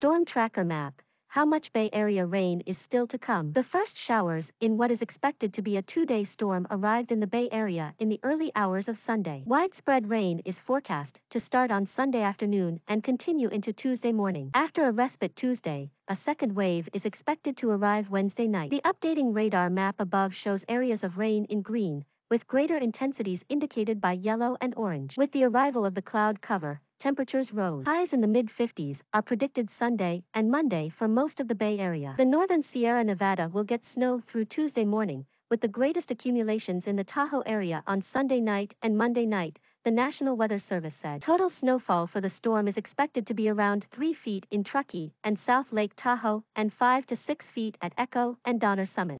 Storm Tracker Map How much Bay Area rain is still to come? The first showers in what is expected to be a two day storm arrived in the Bay Area in the early hours of Sunday. Widespread rain is forecast to start on Sunday afternoon and continue into Tuesday morning. After a respite Tuesday, a second wave is expected to arrive Wednesday night. The updating radar map above shows areas of rain in green, with greater intensities indicated by yellow and orange. With the arrival of the cloud cover, temperatures rose. Highs in the mid 50s are predicted Sunday and Monday for most of the Bay Area. The northern Sierra Nevada will get snow through Tuesday morning, with the greatest accumulations in the Tahoe area on Sunday night and Monday night, the National Weather Service said. Total snowfall for the storm is expected to be around 3 feet in Truckee and South Lake Tahoe and 5 to 6 feet at Echo and Donner Summit.